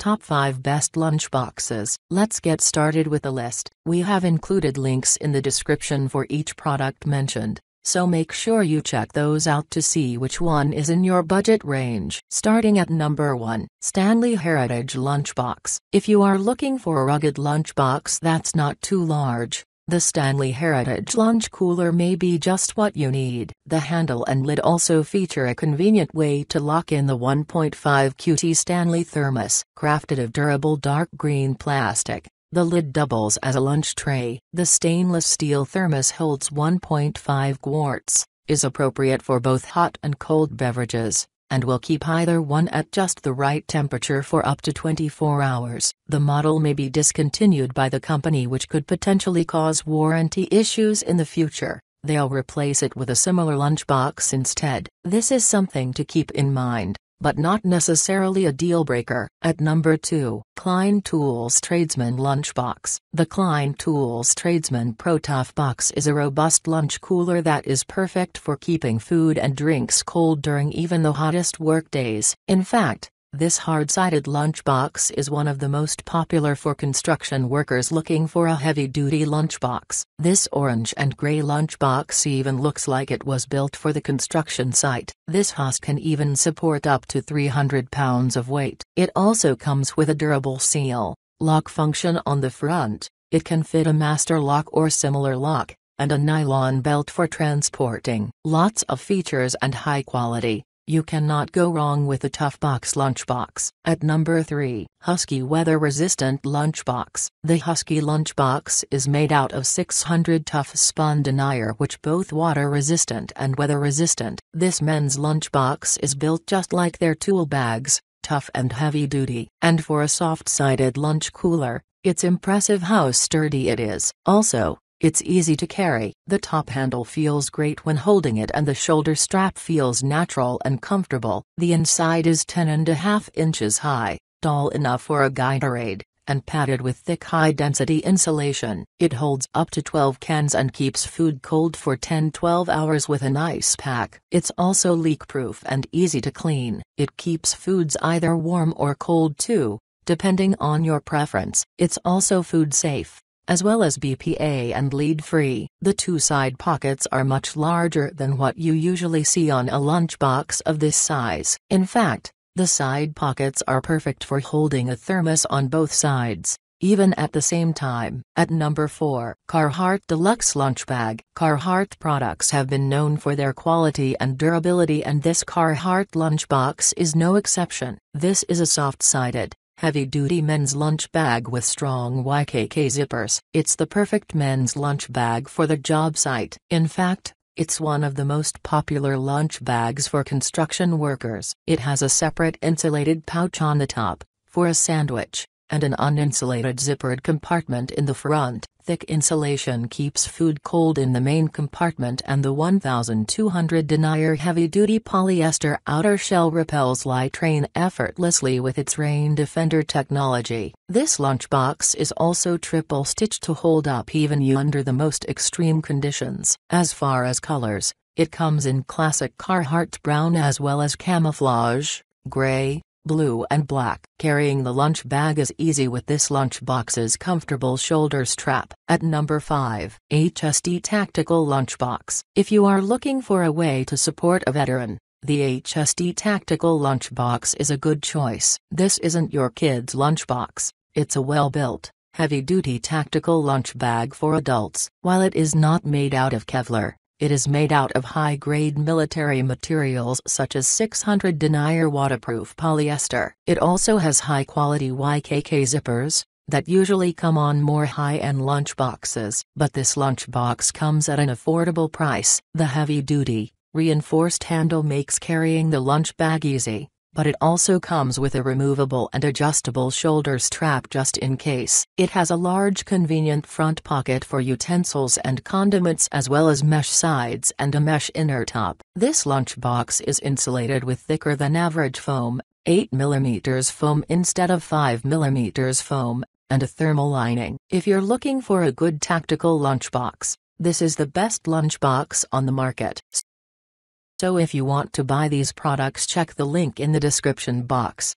Top 5 Best Lunchboxes. Let's get started with the list. We have included links in the description for each product mentioned, so make sure you check those out to see which one is in your budget range. Starting at number 1, Stanley Heritage Lunchbox. If you are looking for a rugged lunchbox that's not too large, the Stanley Heritage Lunch Cooler may be just what you need. The handle and lid also feature a convenient way to lock in the 1.5 QT Stanley thermos. Crafted of durable dark green plastic, the lid doubles as a lunch tray. The stainless steel thermos holds 1.5 quarts, is appropriate for both hot and cold beverages and will keep either one at just the right temperature for up to 24 hours. The model may be discontinued by the company which could potentially cause warranty issues in the future. They'll replace it with a similar lunchbox instead. This is something to keep in mind but not necessarily a deal breaker. At number 2, Klein Tools Tradesman Lunchbox. The Klein Tools Tradesman ProTuff Box is a robust lunch cooler that is perfect for keeping food and drinks cold during even the hottest workdays. In fact, this hard-sided lunchbox is one of the most popular for construction workers looking for a heavy-duty lunchbox. This orange and gray lunchbox even looks like it was built for the construction site. This Haas can even support up to 300 pounds of weight. It also comes with a durable seal, lock function on the front, it can fit a master lock or similar lock, and a nylon belt for transporting. Lots of features and high quality. You cannot go wrong with a Tough Box Lunchbox. At number 3, Husky Weather Resistant Lunchbox. The Husky Lunchbox is made out of 600 tough spun denier which both water resistant and weather resistant. This men's lunchbox is built just like their tool bags, tough and heavy duty. And for a soft-sided lunch cooler, it's impressive how sturdy it is. Also, it's easy to carry, the top handle feels great when holding it and the shoulder strap feels natural and comfortable. The inside is 10 and a half inches high, tall enough for a Gatorade, and padded with thick high-density insulation. It holds up to 12 cans and keeps food cold for 10-12 hours with an ice pack. It's also leak-proof and easy to clean. It keeps foods either warm or cold too, depending on your preference. It's also food safe as well as BPA and lead-free. The two side pockets are much larger than what you usually see on a lunchbox of this size. In fact, the side pockets are perfect for holding a thermos on both sides, even at the same time. At number 4, Carhartt Deluxe Lunch Bag. Carhartt products have been known for their quality and durability and this Carhartt lunchbox is no exception. This is a soft-sided, Heavy-duty men's lunch bag with strong YKK zippers. It's the perfect men's lunch bag for the job site. In fact, it's one of the most popular lunch bags for construction workers. It has a separate insulated pouch on the top, for a sandwich, and an uninsulated zippered compartment in the front thick insulation keeps food cold in the main compartment and the 1200 denier heavy-duty polyester outer shell repels light rain effortlessly with its rain defender technology. This lunchbox is also triple-stitched to hold up even you under the most extreme conditions. As far as colors, it comes in classic Carhartt brown as well as camouflage, gray, blue and black. Carrying the lunch bag is easy with this lunchbox's comfortable shoulder strap. At number 5, HSD Tactical Lunchbox. If you are looking for a way to support a veteran, the HSD Tactical Lunchbox is a good choice. This isn't your kid's lunchbox, it's a well-built, heavy-duty tactical lunch bag for adults. While it is not made out of Kevlar, it is made out of high-grade military materials such as 600 denier waterproof polyester. It also has high-quality YKK zippers that usually come on more high-end lunchboxes, but this lunchbox comes at an affordable price. The heavy-duty, reinforced handle makes carrying the lunch bag easy but it also comes with a removable and adjustable shoulder strap just in case. It has a large convenient front pocket for utensils and condiments as well as mesh sides and a mesh inner top. This lunchbox is insulated with thicker than average foam, 8mm foam instead of 5mm foam, and a thermal lining. If you're looking for a good tactical lunchbox, this is the best lunchbox on the market. So if you want to buy these products check the link in the description box.